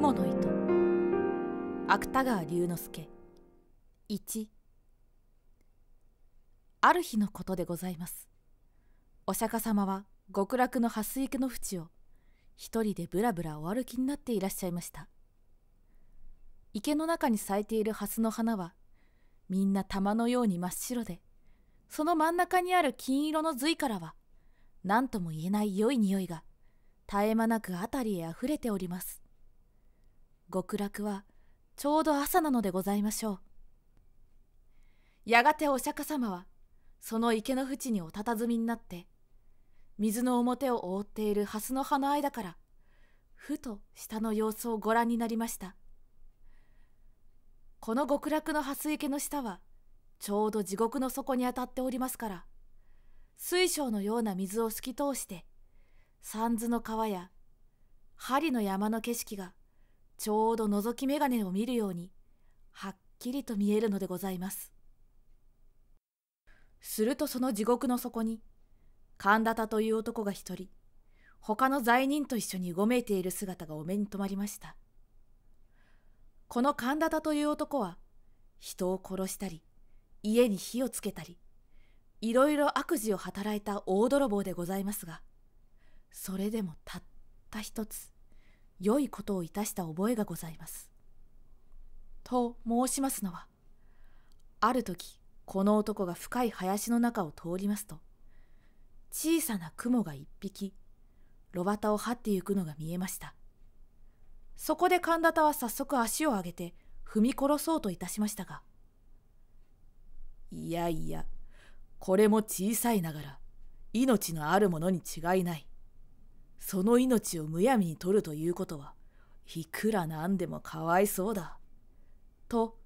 雲の糸芥川龍之介1ある日のことでございますお釈迦様は極楽の蓮池の淵を一人でぶらぶらお歩きになっていらっしゃいました池の中に咲いている蓮の花はみんな玉のように真っ白でその真ん中にある金色の髄からは何とも言えない良い匂いが絶え間なく辺りへあふれております極楽はちょうど朝なのでございましょう。やがてお釈迦様はその池の縁におたたずみになって水の表を覆っている蓮の葉の間からふと下の様子をご覧になりましたこの極楽の蓮池の下はちょうど地獄の底にあたっておりますから水晶のような水を透き通して三途の川や針の山の景色がちょうど覗き眼鏡を見るように、はっきりと見えるのでございます。するとその地獄の底に、神田田という男が一人、他の罪人と一緒にうごめいている姿がお目に留まりました。この神田田という男は、人を殺したり、家に火をつけたり、いろいろ悪事を働いた大泥棒でございますが、それでもたった一つ、良いことをいたした覚えがございます。と申しますのは、ある時、この男が深い林の中を通りますと、小さな雲が一匹、炉端を張ってゆくのが見えました。そこで神田田は早速足を上げて踏み殺そうといたしましたが、いやいや、これも小さいながら、命のあるものに違いない。その命をむやみに取るということはいくらなんでもかわいそうだ。と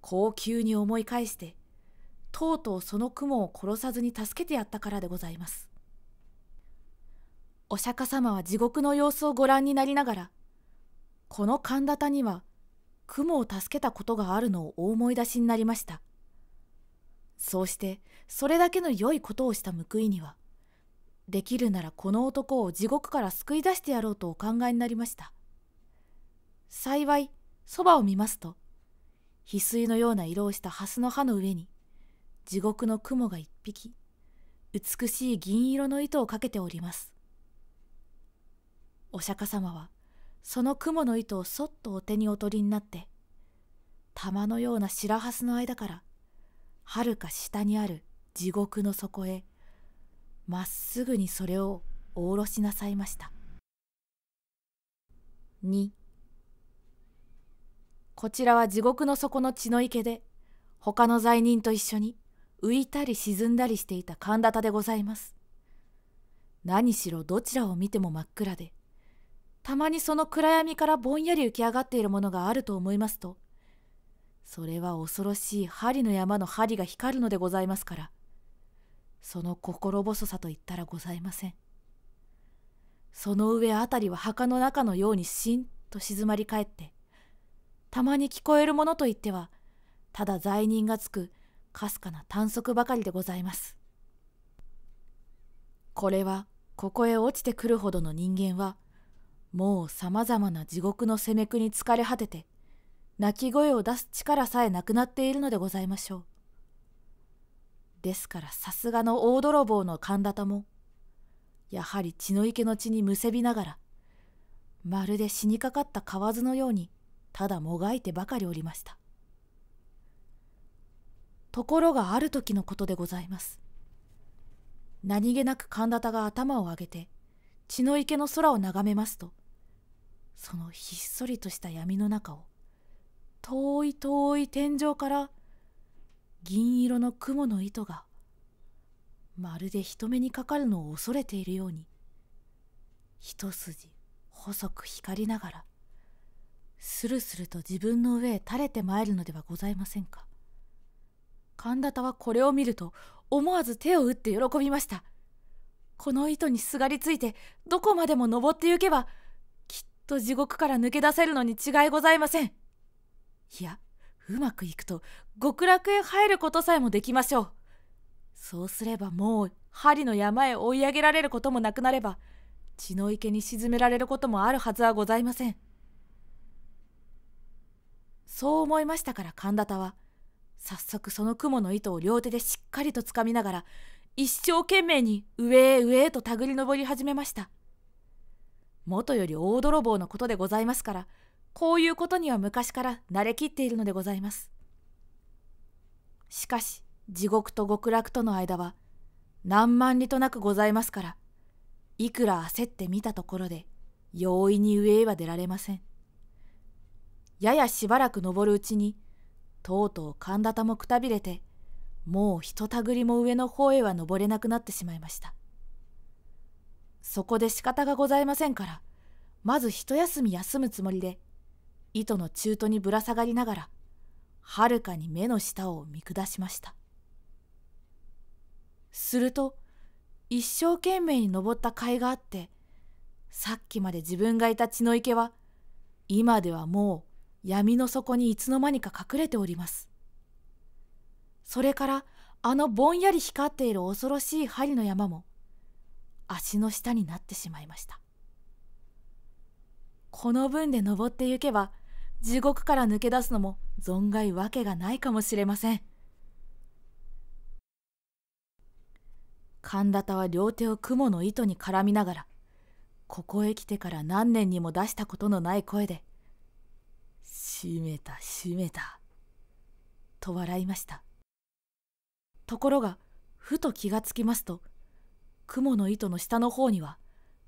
高級に思い返してとうとうその雲を殺さずに助けてやったからでございます。お釈迦様は地獄の様子をご覧になりながらこの神田田には雲を助けたことがあるのをお思い出しになりました。そうしてそれだけの良いことをした報いにはできるならこの男を地獄から救い出してやろうとお考えになりました幸いそばを見ますと翡翠のような色をした蓮の葉の上に地獄の雲が一匹美しい銀色の糸をかけておりますお釈迦様はその雲の糸をそっとお手にお取りになって玉のような白蓮の間からはるか下にある地獄の底へまっすぐにそれをおろしなさいました2こちらは地獄の底の血の池で他の罪人と一緒に浮いたり沈んだりしていた神田田でございます何しろどちらを見ても真っ暗でたまにその暗闇からぼんやり浮き上がっているものがあると思いますとそれは恐ろしい針の山の針が光るのでございますからその心細さと言ったらございません。その上あたりは墓の中のようにしんと静まり返って、たまに聞こえるものといっては、ただ罪人がつくかすかな短足ばかりでございます。これはここへ落ちてくるほどの人間は、もうさまざまな地獄のせめくに疲れ果てて、泣き声を出す力さえなくなっているのでございましょう。ですからさすがの大泥棒の神田田もやはり血の池の血にむせびながらまるで死にかかった蛙のようにただもがいてばかりおりましたところがある時のことでございます何気なく神田田が頭を上げて血の池の空を眺めますとそのひっそりとした闇の中を遠い遠い天井から銀色の雲の糸がまるで人目にかかるのを恐れているように一筋細く光りながらスルスルと自分の上へ垂れてまいるのではございませんか神田田はこれを見ると思わず手を打って喜びましたこの糸にすがりついてどこまでも登ってゆけばきっと地獄から抜け出せるのに違いございませんいやうまくいくと極楽へ入ることさえもできましょうそうすればもう針の山へ追い上げられることもなくなれば血の池に沈められることもあるはずはございませんそう思いましたから神田田は早速その雲の糸を両手でしっかりとつかみながら一生懸命に上へ上へと手繰り上り始めました元より大泥棒のことでございますからこういうことには昔から慣れきっているのでございます。しかし、地獄と極楽との間は、何万里となくございますから、いくら焦ってみたところで、容易に上へは出られません。ややしばらく登るうちに、とうとう神田田もくたびれて、もうひとたぐりも上の方へは登れなくなってしまいました。そこで仕方がございませんから、まず一休み休むつもりで、糸の中途にぶら下がりながらはるかに目の下を見下しましたすると一生懸命に登った甲斐があってさっきまで自分がいた血の池は今ではもう闇の底にいつの間にか隠れておりますそれからあのぼんやり光っている恐ろしい針の山も足の下になってしまいましたこの分で登ってゆけば地獄から抜け出すのも存外わけがないかもしれません神田田は両手を雲の糸に絡みながらここへ来てから何年にも出したことのない声で「閉めた閉めた」と笑いましたところがふと気がつきますと雲の糸の下の方には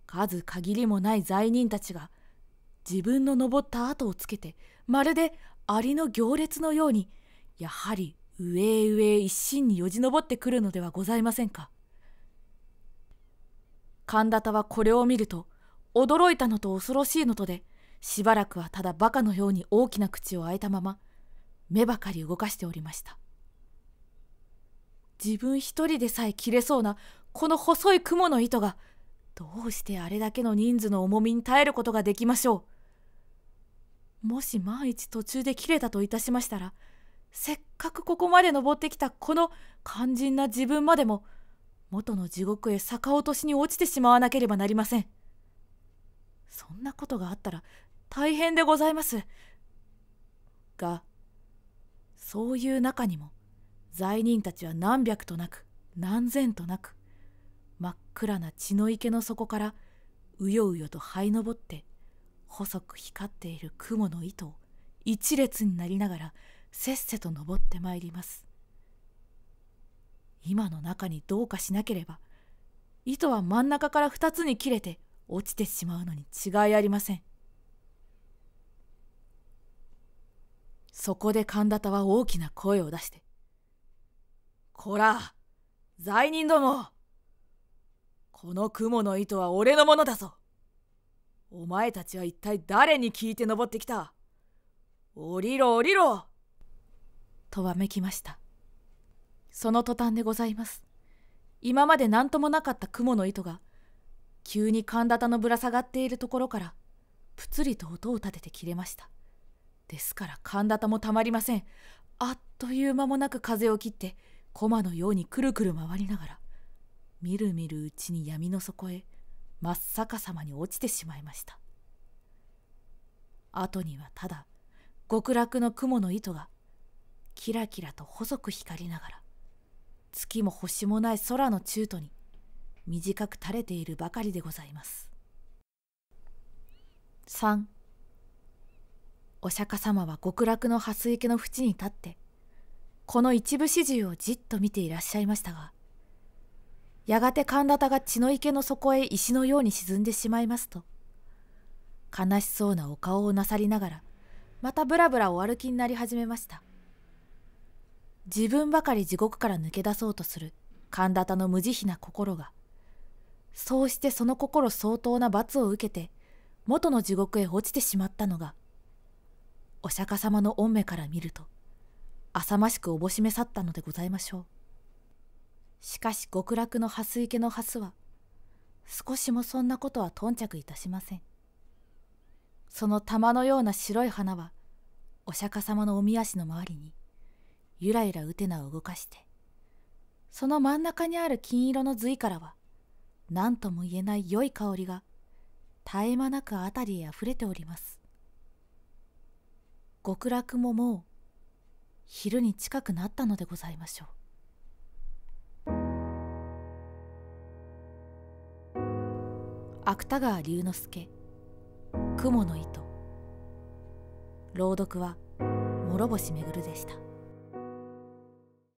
数限りもない罪人たちが「自分の登った跡をつけてまるでアリの行列のようにやはり上へ上へ一心によじ登ってくるのではございませんか神田田はこれを見ると驚いたのと恐ろしいのとでしばらくはただバカのように大きな口を開いたまま目ばかり動かしておりました自分一人でさえ切れそうなこの細い雲の糸がどうしてあれだけの人数の重みに耐えることができましょうもし万一途中で切れたといたしましたらせっかくここまで登ってきたこの肝心な自分までも元の地獄へ逆落としに落ちてしまわなければなりませんそんなことがあったら大変でございますがそういう中にも罪人たちは何百となく何千となく真っ暗な血の池の底からうようよと這い上って細く光っている雲の糸を一列になりながらせっせと登ってまいります今の中にどうかしなければ糸は真ん中から2つに切れて落ちてしまうのに違いありませんそこで神田田は大きな声を出して「こら罪人どもこの雲の糸は俺のものだぞお前たちは一体誰に聞いて登ってきた降りろ降りろとわめきましたその途端でございます今まで何ともなかった雲の糸が急に神田のぶら下がっているところからぷつりと音を立てて切れましたですから神田もたまりませんあっという間もなく風を切って駒のようにくるくる回りながらみるみるうちに闇の底へ真っ逆さまに落ちてしまいました後にはただ極楽の雲の糸がキラキラと細く光りながら月も星もない空の中途に短く垂れているばかりでございます3お釈迦様は極楽の蓮池の淵に立ってこの一部始終をじっと見ていらっしゃいましたがやがて神田田が血の池の底へ石のように沈んでしまいますと悲しそうなお顔をなさりながらまたぶらぶらお歩きになり始めました自分ばかり地獄から抜け出そうとする神田田の無慈悲な心がそうしてその心相当な罰を受けて元の地獄へ落ちてしまったのがお釈迦様の御目から見ると浅ましくおぼしめ去ったのでございましょう。しかし極楽の蓮池の蓮は少しもそんなことは頓着いたしませんその玉のような白い花はお釈迦様のおみ足の周りにゆらゆらうてなを動かしてその真ん中にある金色の髄からは何とも言えない良い香りが絶え間なく辺りへ溢れております極楽ももう昼に近くなったのでございましょう芥川龍之介「雲の糸」朗読は諸星めぐるでした。